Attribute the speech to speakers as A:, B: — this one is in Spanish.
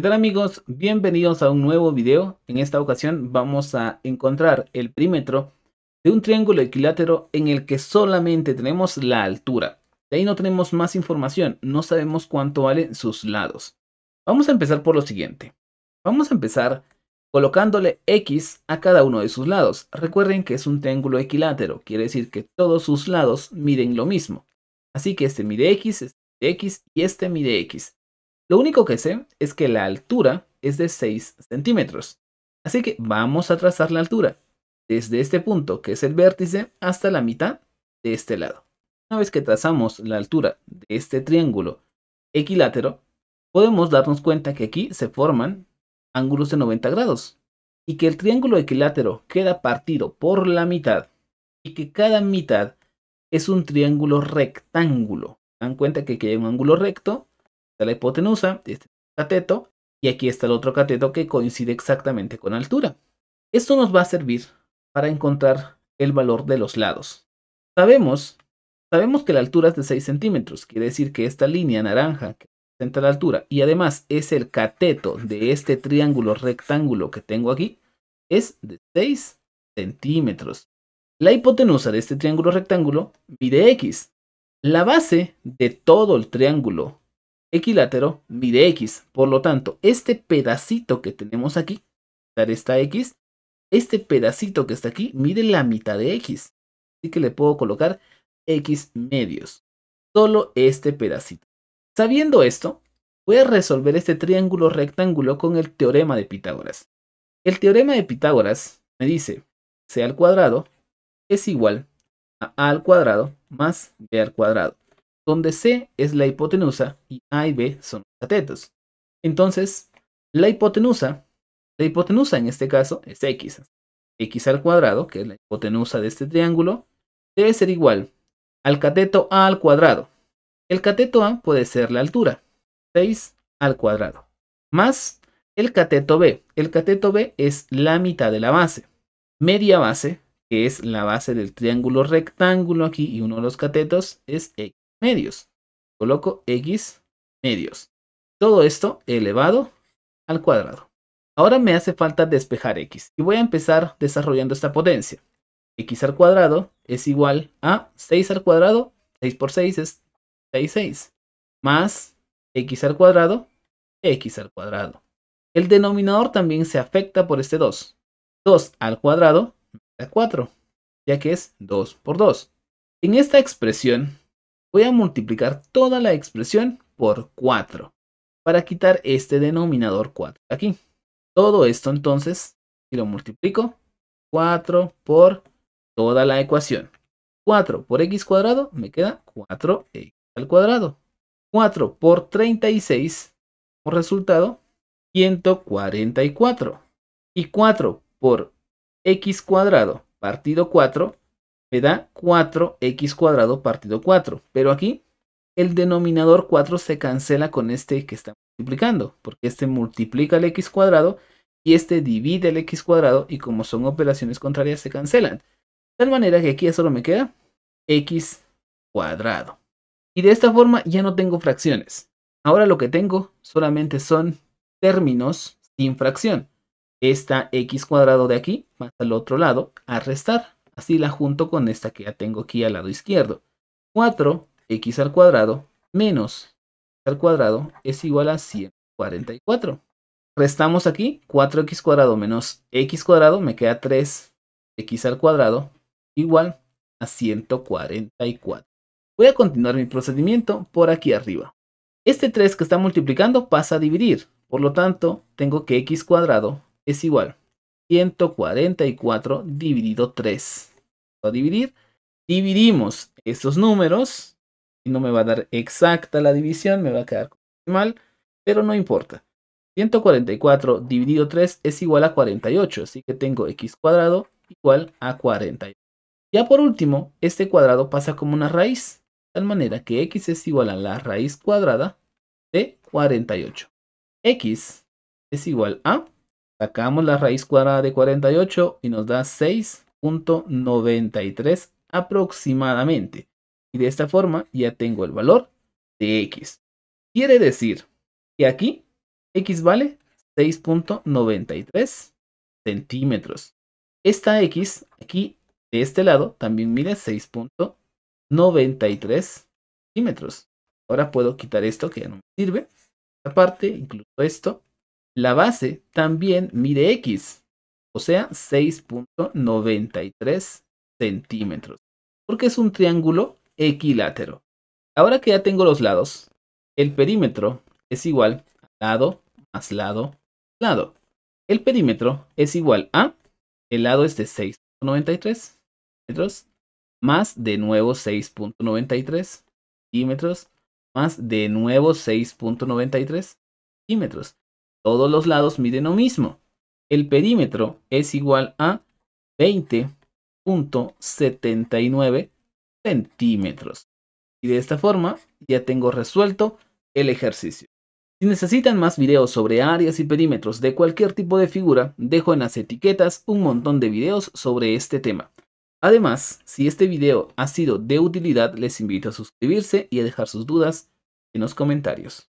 A: ¿Qué tal amigos? Bienvenidos a un nuevo video. En esta ocasión vamos a encontrar el perímetro de un triángulo equilátero en el que solamente tenemos la altura. De ahí no tenemos más información, no sabemos cuánto valen sus lados. Vamos a empezar por lo siguiente. Vamos a empezar colocándole X a cada uno de sus lados. Recuerden que es un triángulo equilátero, quiere decir que todos sus lados miden lo mismo. Así que este mide X, este mide X y este mide X. Lo único que sé es que la altura es de 6 centímetros. Así que vamos a trazar la altura desde este punto, que es el vértice, hasta la mitad de este lado. Una vez que trazamos la altura de este triángulo equilátero, podemos darnos cuenta que aquí se forman ángulos de 90 grados y que el triángulo equilátero queda partido por la mitad y que cada mitad es un triángulo rectángulo. Dan cuenta que aquí hay un ángulo recto la hipotenusa, este cateto, y aquí está el otro cateto que coincide exactamente con altura. Esto nos va a servir para encontrar el valor de los lados. Sabemos, sabemos que la altura es de 6 centímetros, quiere decir que esta línea naranja que representa la altura y además es el cateto de este triángulo rectángulo que tengo aquí, es de 6 centímetros. La hipotenusa de este triángulo rectángulo mide x. La base de todo el triángulo equilátero mide x. Por lo tanto, este pedacito que tenemos aquí, dar esta x, este pedacito que está aquí mide la mitad de x. Así que le puedo colocar x medios. Solo este pedacito. Sabiendo esto, voy a resolver este triángulo rectángulo con el teorema de Pitágoras. El teorema de Pitágoras me dice c al cuadrado es igual a a al cuadrado más b al cuadrado donde C es la hipotenusa y A y B son catetos. Entonces, la hipotenusa, la hipotenusa en este caso es X. X al cuadrado, que es la hipotenusa de este triángulo, debe ser igual al cateto A al cuadrado. El cateto A puede ser la altura, 6 al cuadrado, más el cateto B. El cateto B es la mitad de la base. Media base, que es la base del triángulo rectángulo aquí y uno de los catetos, es X medios. Coloco x medios. Todo esto elevado al cuadrado. Ahora me hace falta despejar x y voy a empezar desarrollando esta potencia. x al cuadrado es igual a 6 al cuadrado, 6 por 6 es 6, 6, más x al cuadrado, x al cuadrado. El denominador también se afecta por este 2. 2 al cuadrado da 4, ya que es 2 por 2. En esta expresión voy a multiplicar toda la expresión por 4 para quitar este denominador 4 aquí. Todo esto entonces, si lo multiplico, 4 por toda la ecuación. 4 por x cuadrado me queda 4x e al cuadrado. 4 por 36 como resultado 144. Y 4 por x cuadrado partido 4 me da 4x cuadrado partido 4. Pero aquí el denominador 4 se cancela con este que está multiplicando, porque este multiplica el x cuadrado y este divide el x cuadrado y como son operaciones contrarias se cancelan. De tal manera que aquí solo me queda x cuadrado. Y de esta forma ya no tengo fracciones. Ahora lo que tengo solamente son términos sin fracción. Esta x cuadrado de aquí va al otro lado a restar. Así la junto con esta que ya tengo aquí al lado izquierdo. 4x al cuadrado menos al cuadrado es igual a 144. Restamos aquí 4x cuadrado menos x cuadrado, me queda 3x al cuadrado igual a 144. Voy a continuar mi procedimiento por aquí arriba. Este 3 que está multiplicando pasa a dividir, por lo tanto tengo que x cuadrado es igual a 144 dividido 3 a dividir. Dividimos estos números. Y no me va a dar exacta la división, me va a quedar mal, pero no importa. 144 dividido 3 es igual a 48, así que tengo x cuadrado igual a 48. Ya por último, este cuadrado pasa como una raíz, de tal manera que x es igual a la raíz cuadrada de 48. x es igual a, sacamos la raíz cuadrada de 48 y nos da 6 tres aproximadamente. Y de esta forma ya tengo el valor de X. Quiere decir que aquí X vale 6.93 centímetros. Esta X aquí de este lado también mide 6.93 centímetros. Ahora puedo quitar esto que ya no me sirve. Esta parte, incluso esto. La base también mide X o sea 6.93 centímetros, porque es un triángulo equilátero. Ahora que ya tengo los lados, el perímetro es igual a lado más lado, lado. El perímetro es igual a, el lado es de 6.93 centímetros, más de nuevo 6.93 centímetros, más de nuevo 6.93 centímetros. Todos los lados miden lo mismo el perímetro es igual a 20.79 centímetros. Y de esta forma ya tengo resuelto el ejercicio. Si necesitan más videos sobre áreas y perímetros de cualquier tipo de figura, dejo en las etiquetas un montón de videos sobre este tema. Además, si este video ha sido de utilidad, les invito a suscribirse y a dejar sus dudas en los comentarios.